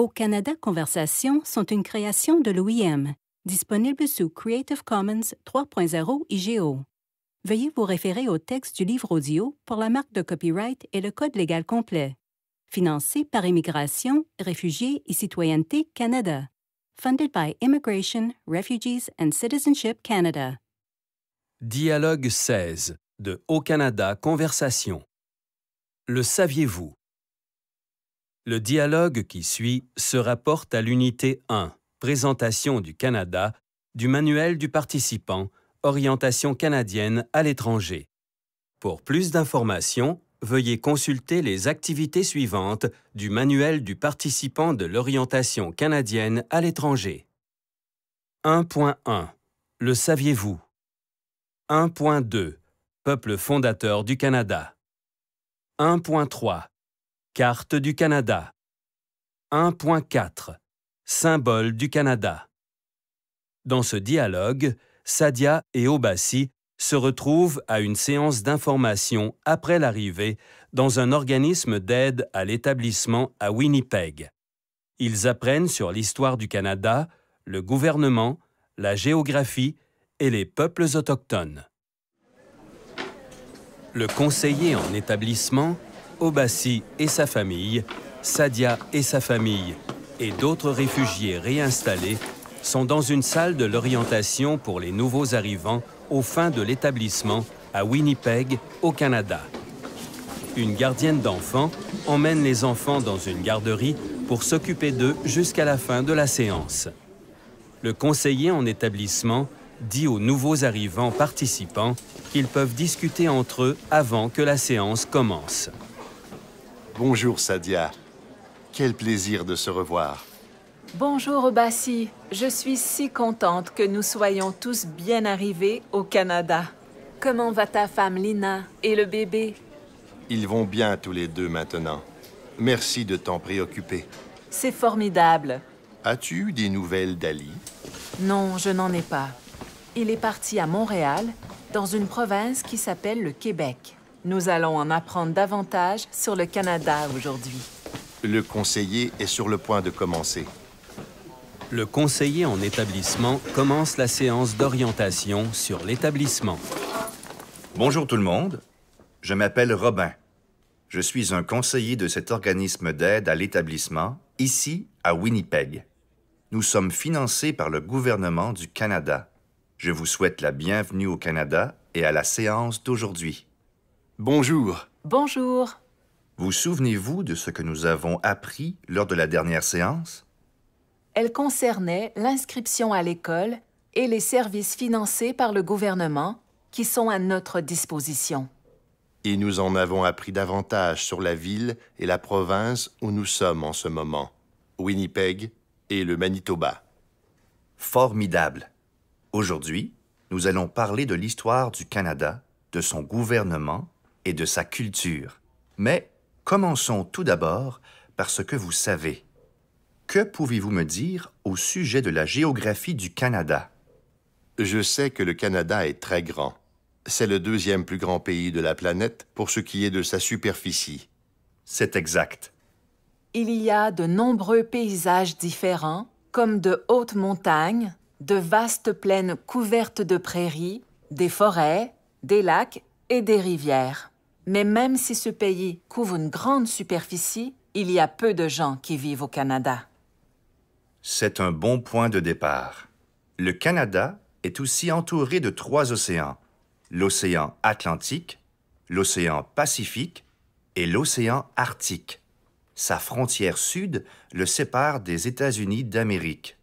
Au Canada Conversation sont une création de l'OIM, disponible sous Creative Commons 3.0 IGO. Veuillez vous référer au texte du livre audio pour la marque de copyright et le code légal complet. Financé par Immigration, Réfugiés et Citoyenneté Canada. Funded by Immigration, Refugees and Citizenship Canada. Dialogue 16 de Au canada Conversation. Le saviez-vous? Le dialogue qui suit se rapporte à l'unité 1, Présentation du Canada, du manuel du participant, Orientation canadienne à l'étranger. Pour plus d'informations, veuillez consulter les activités suivantes du manuel du participant de l'orientation canadienne à l'étranger. 1.1 Le saviez-vous 1.2 Peuple fondateur du Canada 1.3 Carte du Canada 1.4 Symbole du Canada Dans ce dialogue, Sadia et Obassi se retrouvent à une séance d'information après l'arrivée dans un organisme d'aide à l'établissement à Winnipeg. Ils apprennent sur l'histoire du Canada, le gouvernement, la géographie et les peuples autochtones. Le conseiller en établissement Obassi et sa famille, Sadia et sa famille et d'autres réfugiés réinstallés sont dans une salle de l'orientation pour les nouveaux arrivants au fin de l'établissement à Winnipeg, au Canada. Une gardienne d'enfants emmène les enfants dans une garderie pour s'occuper d'eux jusqu'à la fin de la séance. Le conseiller en établissement dit aux nouveaux arrivants participants qu'ils peuvent discuter entre eux avant que la séance commence. Bonjour, Sadia. Quel plaisir de se revoir. Bonjour, Bassi. Je suis si contente que nous soyons tous bien arrivés au Canada. Comment va ta femme, Lina, et le bébé Ils vont bien tous les deux maintenant. Merci de t'en préoccuper. C'est formidable. As-tu eu des nouvelles d'Ali Non, je n'en ai pas. Il est parti à Montréal, dans une province qui s'appelle le Québec. Nous allons en apprendre davantage sur le Canada aujourd'hui. Le conseiller est sur le point de commencer. Le conseiller en établissement commence la séance d'orientation sur l'établissement. Bonjour tout le monde. Je m'appelle Robin. Je suis un conseiller de cet organisme d'aide à l'établissement, ici à Winnipeg. Nous sommes financés par le gouvernement du Canada. Je vous souhaite la bienvenue au Canada et à la séance d'aujourd'hui. Bonjour. Bonjour. Vous souvenez-vous de ce que nous avons appris lors de la dernière séance? Elle concernait l'inscription à l'école et les services financés par le gouvernement qui sont à notre disposition. Et nous en avons appris davantage sur la ville et la province où nous sommes en ce moment, Winnipeg et le Manitoba. Formidable. Aujourd'hui, nous allons parler de l'histoire du Canada, de son gouvernement et de sa culture. Mais commençons tout d'abord par ce que vous savez. Que pouvez-vous me dire au sujet de la géographie du Canada? Je sais que le Canada est très grand. C'est le deuxième plus grand pays de la planète pour ce qui est de sa superficie. C'est exact. Il y a de nombreux paysages différents, comme de hautes montagnes, de vastes plaines couvertes de prairies, des forêts, des lacs et des rivières. Mais même si ce pays couvre une grande superficie, il y a peu de gens qui vivent au Canada. C'est un bon point de départ. Le Canada est aussi entouré de trois océans, l'océan Atlantique, l'océan Pacifique et l'océan Arctique. Sa frontière sud le sépare des États-Unis d'Amérique.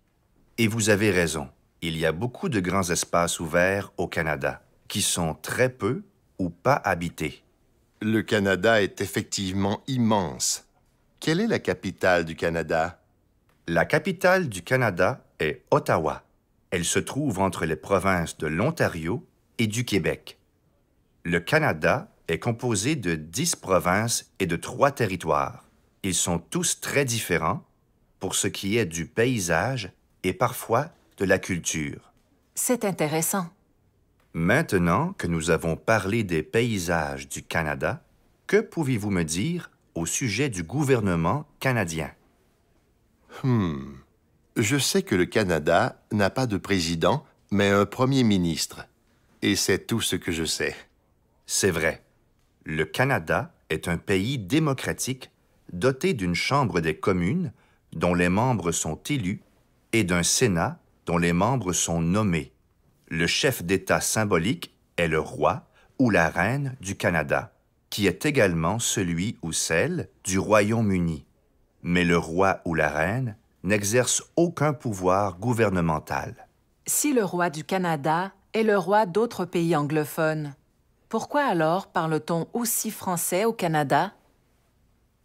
Et vous avez raison, il y a beaucoup de grands espaces ouverts au Canada, qui sont très peu ou pas habités. Le Canada est effectivement immense. Quelle est la capitale du Canada? La capitale du Canada est Ottawa. Elle se trouve entre les provinces de l'Ontario et du Québec. Le Canada est composé de dix provinces et de trois territoires. Ils sont tous très différents pour ce qui est du paysage et parfois de la culture. C'est intéressant. Maintenant que nous avons parlé des paysages du Canada, que pouvez-vous me dire au sujet du gouvernement canadien? Hmm. Je sais que le Canada n'a pas de président, mais un premier ministre. Et c'est tout ce que je sais. C'est vrai. Le Canada est un pays démocratique doté d'une Chambre des communes dont les membres sont élus et d'un Sénat dont les membres sont nommés le chef d'État symbolique est le roi ou la reine du Canada, qui est également celui ou celle du Royaume-Uni. Mais le roi ou la reine n'exerce aucun pouvoir gouvernemental. Si le roi du Canada est le roi d'autres pays anglophones, pourquoi alors parle-t-on aussi français au Canada?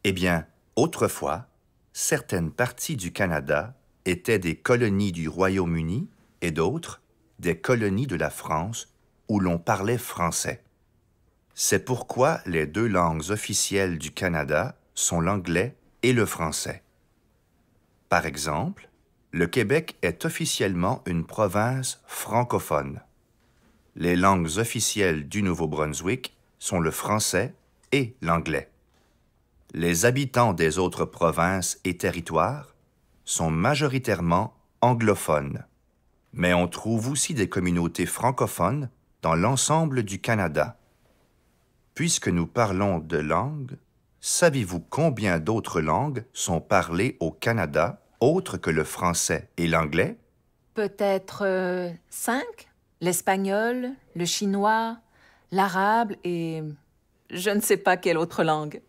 Eh bien, autrefois, certaines parties du Canada étaient des colonies du Royaume-Uni et d'autres des colonies de la France où l'on parlait français. C'est pourquoi les deux langues officielles du Canada sont l'anglais et le français. Par exemple, le Québec est officiellement une province francophone. Les langues officielles du Nouveau-Brunswick sont le français et l'anglais. Les habitants des autres provinces et territoires sont majoritairement anglophones mais on trouve aussi des communautés francophones dans l'ensemble du Canada. Puisque nous parlons de langues, savez-vous combien d'autres langues sont parlées au Canada autres que le français et l'anglais? Peut-être euh, cinq. L'espagnol, le chinois, l'arabe et je ne sais pas quelle autre langue.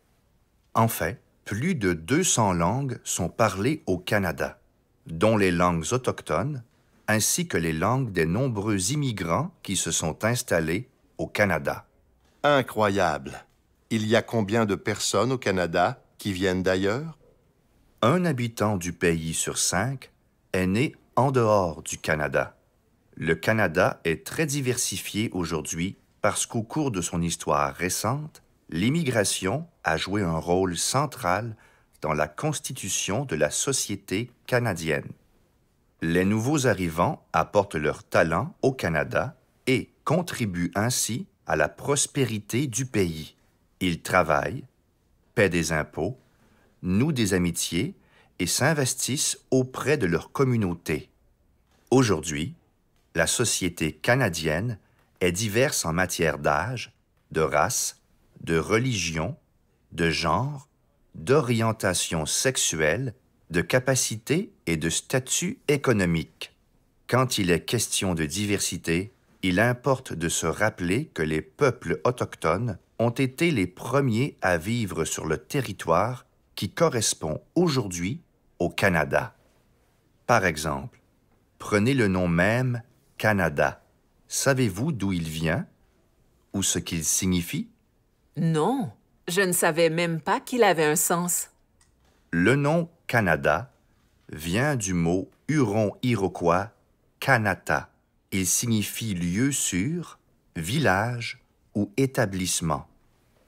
En fait, plus de 200 langues sont parlées au Canada, dont les langues autochtones, ainsi que les langues des nombreux immigrants qui se sont installés au Canada. Incroyable! Il y a combien de personnes au Canada qui viennent d'ailleurs? Un habitant du pays sur cinq est né en dehors du Canada. Le Canada est très diversifié aujourd'hui parce qu'au cours de son histoire récente, l'immigration a joué un rôle central dans la constitution de la société canadienne. Les nouveaux arrivants apportent leurs talents au Canada et contribuent ainsi à la prospérité du pays. Ils travaillent, paient des impôts, nouent des amitiés et s'investissent auprès de leur communauté. Aujourd'hui, la société canadienne est diverse en matière d'âge, de race, de religion, de genre, d'orientation sexuelle de capacité et de statut économique. Quand il est question de diversité, il importe de se rappeler que les peuples autochtones ont été les premiers à vivre sur le territoire qui correspond aujourd'hui au Canada. Par exemple, prenez le nom même Canada. Savez-vous d'où il vient ou ce qu'il signifie? Non, je ne savais même pas qu'il avait un sens. Le nom Canada vient du mot huron-iroquois Kanata. Il signifie lieu sûr, village ou établissement.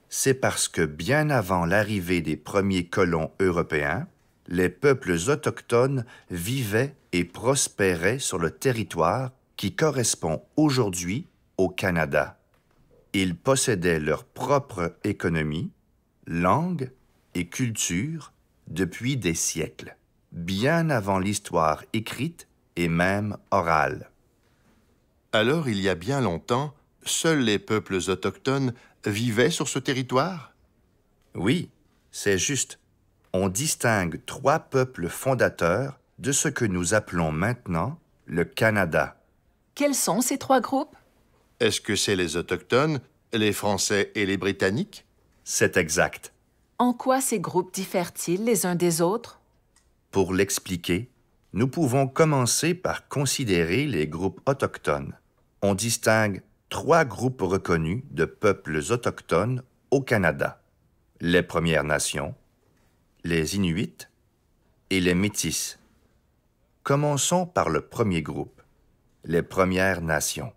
C'est parce que bien avant l'arrivée des premiers colons européens, les peuples autochtones vivaient et prospéraient sur le territoire qui correspond aujourd'hui au Canada. Ils possédaient leur propre économie, langue et culture depuis des siècles, bien avant l'histoire écrite et même orale. Alors, il y a bien longtemps, seuls les peuples autochtones vivaient sur ce territoire Oui, c'est juste. On distingue trois peuples fondateurs de ce que nous appelons maintenant le Canada. Quels sont ces trois groupes Est-ce que c'est les Autochtones, les Français et les Britanniques C'est exact. En quoi ces groupes diffèrent-ils les uns des autres? Pour l'expliquer, nous pouvons commencer par considérer les groupes autochtones. On distingue trois groupes reconnus de peuples autochtones au Canada. Les Premières Nations, les Inuits et les Métis. Commençons par le premier groupe, les Premières Nations.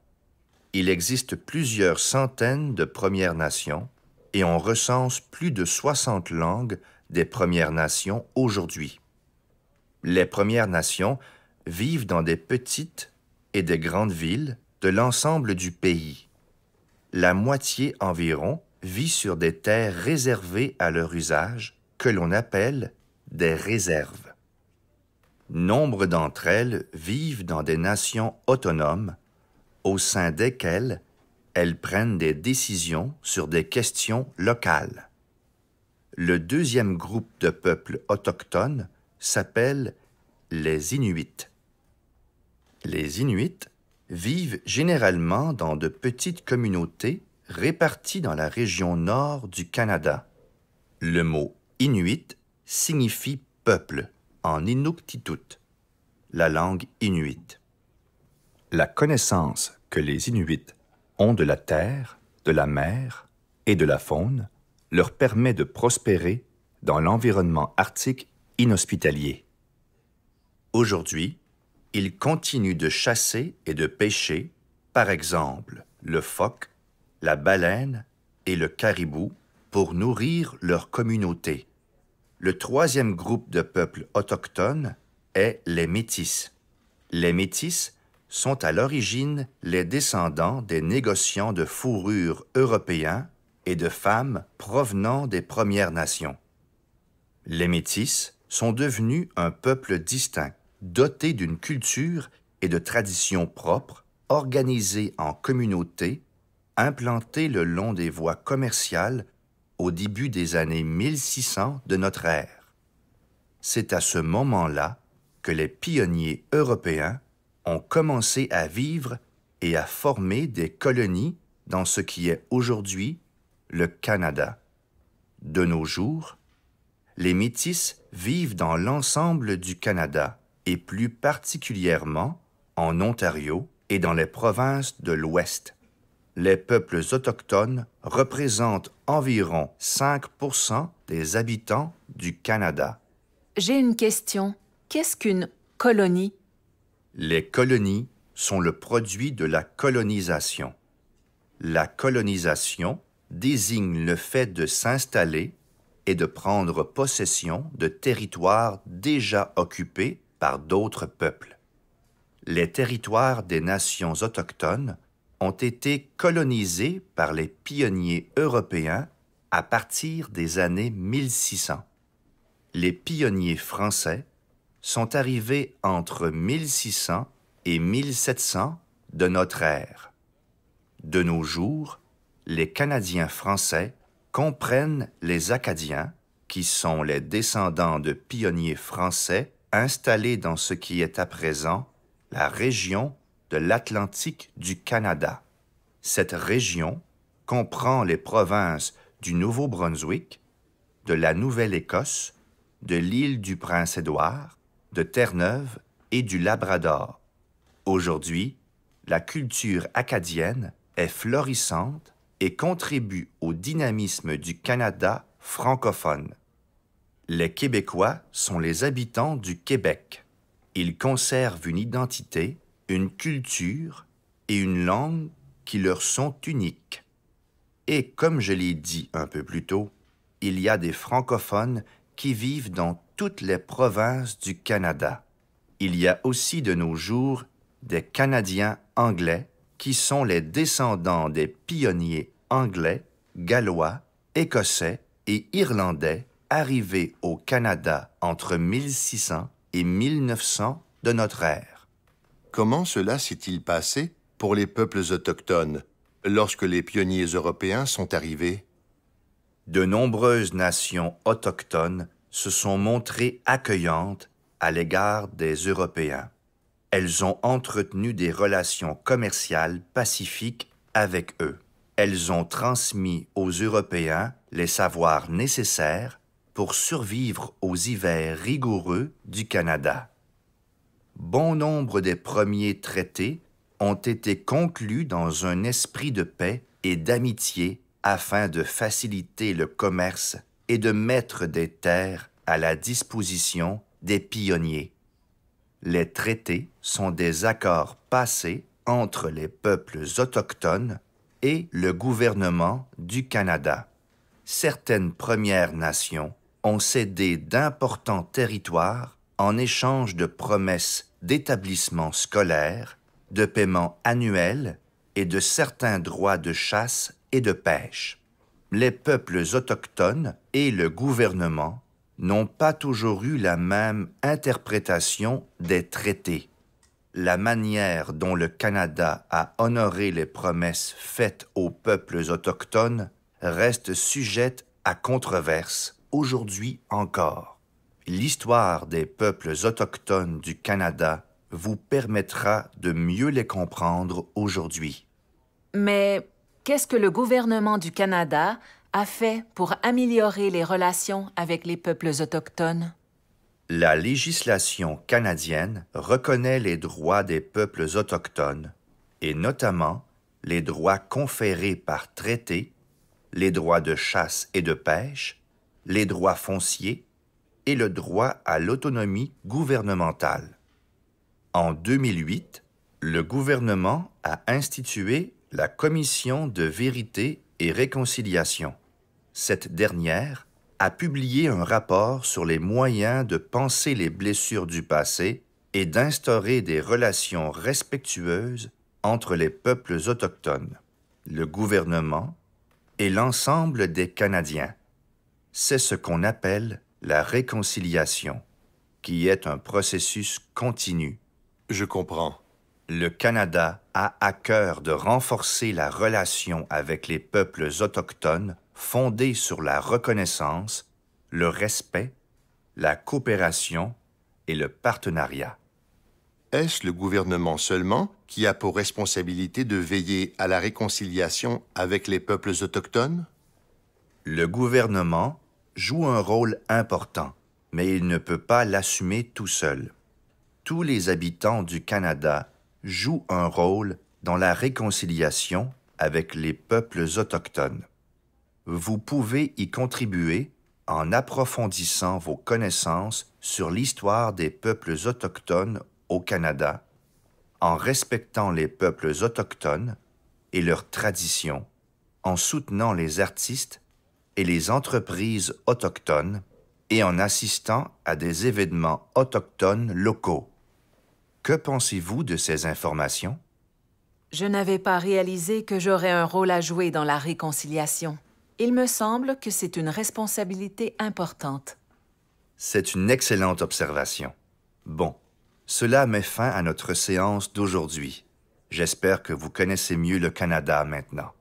Il existe plusieurs centaines de Premières Nations et on recense plus de 60 langues des Premières Nations aujourd'hui. Les Premières Nations vivent dans des petites et des grandes villes de l'ensemble du pays. La moitié environ vit sur des terres réservées à leur usage que l'on appelle des réserves. Nombre d'entre elles vivent dans des nations autonomes au sein desquelles elles prennent des décisions sur des questions locales. Le deuxième groupe de peuples autochtones s'appelle les Inuits. Les Inuits vivent généralement dans de petites communautés réparties dans la région nord du Canada. Le mot Inuit signifie peuple en Inuktitut, la langue inuite. La connaissance que les Inuits ont de la terre, de la mer et de la faune leur permet de prospérer dans l'environnement arctique inhospitalier. Aujourd'hui, ils continuent de chasser et de pêcher, par exemple le phoque, la baleine et le caribou, pour nourrir leur communauté. Le troisième groupe de peuples autochtones est les Métis. Les Métis sont à l'origine les descendants des négociants de fourrures européens et de femmes provenant des Premières Nations. Les Métis sont devenus un peuple distinct, doté d'une culture et de traditions propres, organisés en communautés, implantés le long des voies commerciales au début des années 1600 de notre ère. C'est à ce moment-là que les pionniers européens ont commencé à vivre et à former des colonies dans ce qui est aujourd'hui le Canada. De nos jours, les Métis vivent dans l'ensemble du Canada et plus particulièrement en Ontario et dans les provinces de l'Ouest. Les peuples autochtones représentent environ 5 des habitants du Canada. J'ai une question. Qu'est-ce qu'une colonie les colonies sont le produit de la colonisation. La colonisation désigne le fait de s'installer et de prendre possession de territoires déjà occupés par d'autres peuples. Les territoires des nations autochtones ont été colonisés par les pionniers européens à partir des années 1600. Les pionniers français sont arrivés entre 1600 et 1700 de notre ère. De nos jours, les Canadiens français comprennent les Acadiens, qui sont les descendants de pionniers français installés dans ce qui est à présent la région de l'Atlantique du Canada. Cette région comprend les provinces du Nouveau-Brunswick, de la Nouvelle-Écosse, de l'île du Prince-Édouard, de Terre-Neuve et du Labrador. Aujourd'hui, la culture acadienne est florissante et contribue au dynamisme du Canada francophone. Les Québécois sont les habitants du Québec. Ils conservent une identité, une culture et une langue qui leur sont uniques. Et comme je l'ai dit un peu plus tôt, il y a des francophones qui vivent dans toutes les provinces du Canada. Il y a aussi de nos jours des Canadiens anglais qui sont les descendants des pionniers anglais, gallois, écossais et irlandais arrivés au Canada entre 1600 et 1900 de notre ère. Comment cela s'est-il passé pour les peuples autochtones lorsque les pionniers européens sont arrivés? De nombreuses nations autochtones se sont montrées accueillantes à l'égard des Européens. Elles ont entretenu des relations commerciales pacifiques avec eux. Elles ont transmis aux Européens les savoirs nécessaires pour survivre aux hivers rigoureux du Canada. Bon nombre des premiers traités ont été conclus dans un esprit de paix et d'amitié afin de faciliter le commerce et de mettre des terres à la disposition des pionniers. Les traités sont des accords passés entre les peuples autochtones et le gouvernement du Canada. Certaines Premières Nations ont cédé d'importants territoires en échange de promesses d'établissements scolaires, de paiements annuels et de certains droits de chasse et de pêche les peuples autochtones et le gouvernement n'ont pas toujours eu la même interprétation des traités. La manière dont le Canada a honoré les promesses faites aux peuples autochtones reste sujette à controverse aujourd'hui encore. L'histoire des peuples autochtones du Canada vous permettra de mieux les comprendre aujourd'hui. Mais Qu'est-ce que le gouvernement du Canada a fait pour améliorer les relations avec les peuples autochtones? La législation canadienne reconnaît les droits des peuples autochtones, et notamment les droits conférés par traité, les droits de chasse et de pêche, les droits fonciers et le droit à l'autonomie gouvernementale. En 2008, le gouvernement a institué la Commission de vérité et réconciliation. Cette dernière a publié un rapport sur les moyens de penser les blessures du passé et d'instaurer des relations respectueuses entre les peuples autochtones, le gouvernement et l'ensemble des Canadiens. C'est ce qu'on appelle la réconciliation, qui est un processus continu. Je comprends le Canada a à cœur de renforcer la relation avec les peuples autochtones fondée sur la reconnaissance, le respect, la coopération et le partenariat. Est-ce le gouvernement seulement qui a pour responsabilité de veiller à la réconciliation avec les peuples autochtones? Le gouvernement joue un rôle important, mais il ne peut pas l'assumer tout seul. Tous les habitants du Canada joue un rôle dans la réconciliation avec les peuples autochtones. Vous pouvez y contribuer en approfondissant vos connaissances sur l'histoire des peuples autochtones au Canada, en respectant les peuples autochtones et leurs traditions, en soutenant les artistes et les entreprises autochtones et en assistant à des événements autochtones locaux. Que pensez-vous de ces informations? Je n'avais pas réalisé que j'aurais un rôle à jouer dans la réconciliation. Il me semble que c'est une responsabilité importante. C'est une excellente observation. Bon, cela met fin à notre séance d'aujourd'hui. J'espère que vous connaissez mieux le Canada maintenant.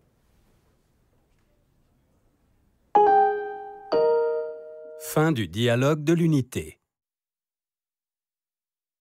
Fin du dialogue de l'unité.